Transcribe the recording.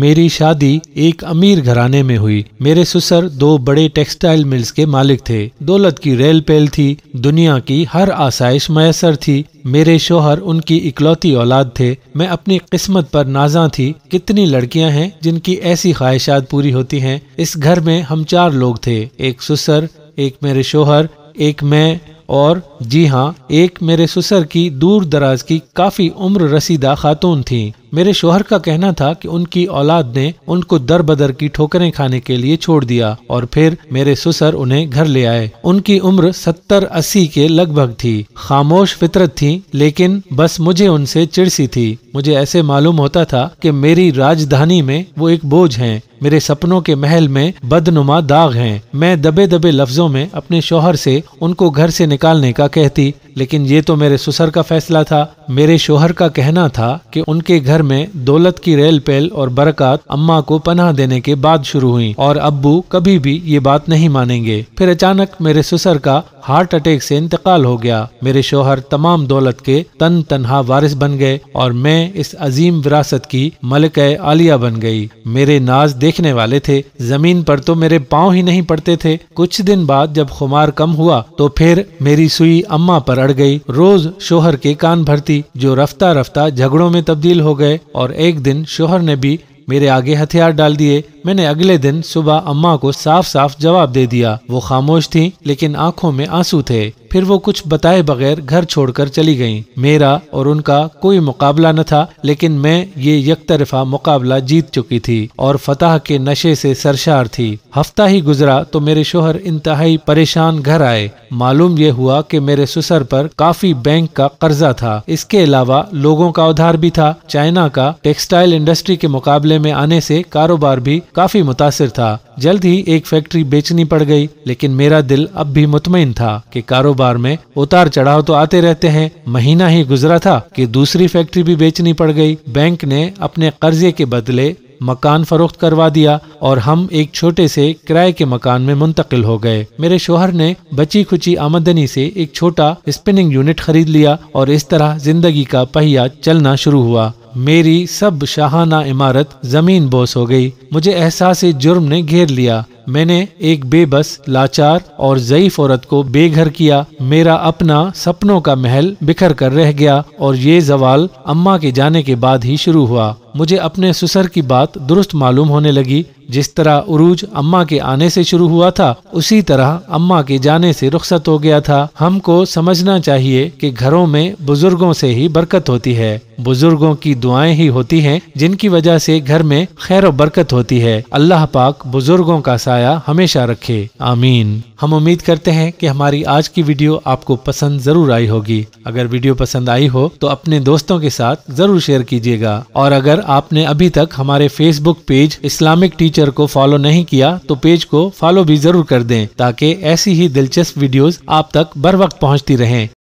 मेरी शादी एक अमीर घराने में हुई मेरे ससुर दो बड़े टेक्सटाइल मिल्स के मालिक थे दौलत की रेल पेल थी दुनिया की हर आसाइश मैसर थी मेरे शोहर उनकी इकलौती औलाद थे मैं अपनी किस्मत पर नाजा थी कितनी लड़कियां हैं जिनकी ऐसी ख्वाहिशात पूरी होती हैं इस घर में हम चार लोग थे एक ससुर एक मेरे शोहर एक मैं और जी हाँ एक मेरे ससुर की दूर दराज की काफ़ी उम्र रसीदा खातून थी मेरे शोहर का कहना था कि उनकी औलाद ने उनको दर बदर की ठोकरें खाने के लिए छोड़ दिया और फिर मेरे सुसर उन्हें घर ले आए उनकी उम्र सत्तर अस्सी के लगभग थी खामोश फितरत थी लेकिन बस मुझे उनसे चिड़सी थी मुझे ऐसे मालूम होता था कि मेरी राजधानी में वो एक बोझ हैं मेरे सपनों के महल में बदनुमा दाग हैं मैं दबे दबे लफ्जों में अपने शोहर से उनको घर से निकालने का कहती लेकिन ये तो मेरे सुसर का फैसला था मेरे शोहर का कहना था कि उनके घर घर में दौलत की रेल पेल और बरकत अम्मा को पनाह देने के बाद शुरू हुई और अब्बू कभी भी ये बात नहीं मानेंगे फिर अचानक मेरे ससुर का हार्ट अटैक से इंतकाल हो गया मेरे शोहर तमाम दौलत के तन तनहा वारिस बन गए और मैं इस अजीम विरासत की मलक आलिया बन गई मेरे नाज देखने वाले थे जमीन पर तो मेरे पाँव ही नहीं पड़ते थे कुछ दिन बाद जब खुमार कम हुआ तो फिर मेरी सुई अम्मा पर अड़ गई रोज शोहर के कान भरती जो रफ्ता रफ्ता झगड़ों में तब्दील हो गए गए और एक दिन शोहर ने भी मेरे आगे हथियार डाल दिए मैंने अगले दिन सुबह अम्मा को साफ साफ जवाब दे दिया वो खामोश थी लेकिन आंखों में आंसू थे फिर वो कुछ बताए बगैर घर छोड़कर चली गईं। मेरा और उनका कोई मुकाबला न था लेकिन मैं ये तरफा मुकाबला जीत चुकी थी और फतह के नशे से सरशार थी हफ्ता ही गुजरा तो मेरे शोहर इंतहाई परेशान घर आए मालूम ये हुआ कि मेरे सुसर पर काफी बैंक का कर्जा था इसके अलावा लोगों का उधार भी था चाइना का टेक्सटाइल इंडस्ट्री के मुकाबले में आने से कारोबार भी काफी मुतासर था जल्द ही एक फैक्ट्री बेचनी पड़ गई लेकिन मेरा दिल अब भी मुतमिन था कि कारोबार में उतार चढ़ाव तो आते रहते हैं महीना ही गुजरा था कि दूसरी फैक्ट्री भी बेचनी पड़ गई बैंक ने अपने कर्जे के बदले मकान फरोख्त करवा दिया और हम एक छोटे से किराए के मकान में मुंतकिल हो गए मेरे शोहर ने बची खुची आमदनी से एक छोटा स्पिनिंग यूनिट खरीद लिया और इस तरह जिंदगी का पहिया चलना शुरू हुआ मेरी सब शाहाना इमारत जमीन बोस हो गई मुझे एहसास जुर्म ने घेर लिया मैंने एक बेबस लाचार और ज़यीफ औरत को बेघर किया मेरा अपना सपनों का महल बिखर कर रह गया और ये जवाल अम्मा के जाने के बाद ही शुरू हुआ मुझे अपने सुसर की बात दुरुस्त मालूम होने लगी जिस तरह उरूज अम्मा के आने से शुरू हुआ था उसी तरह अम्मा के जाने से रुखसत हो गया था हमको समझना चाहिए कि घरों में बुजुर्गों से ही बरकत होती है बुजुर्गों की दुआएं ही होती हैं जिनकी वजह से घर में खैर बरकत होती है अल्लाह पाक बुजुर्गों का साया हमेशा रखे आमीन हम उम्मीद करते हैं कि हमारी आज की वीडियो आपको पसंद जरूर आई होगी अगर वीडियो पसंद आई हो तो अपने दोस्तों के साथ जरूर शेयर कीजिएगा और अगर आपने अभी तक हमारे फेसबुक पेज इस्लामिक टीचर को फॉलो नहीं किया तो पेज को फॉलो भी जरूर कर दें ताकि ऐसी ही दिलचस्प वीडियोस आप तक बर वक्त पहुँचती रहें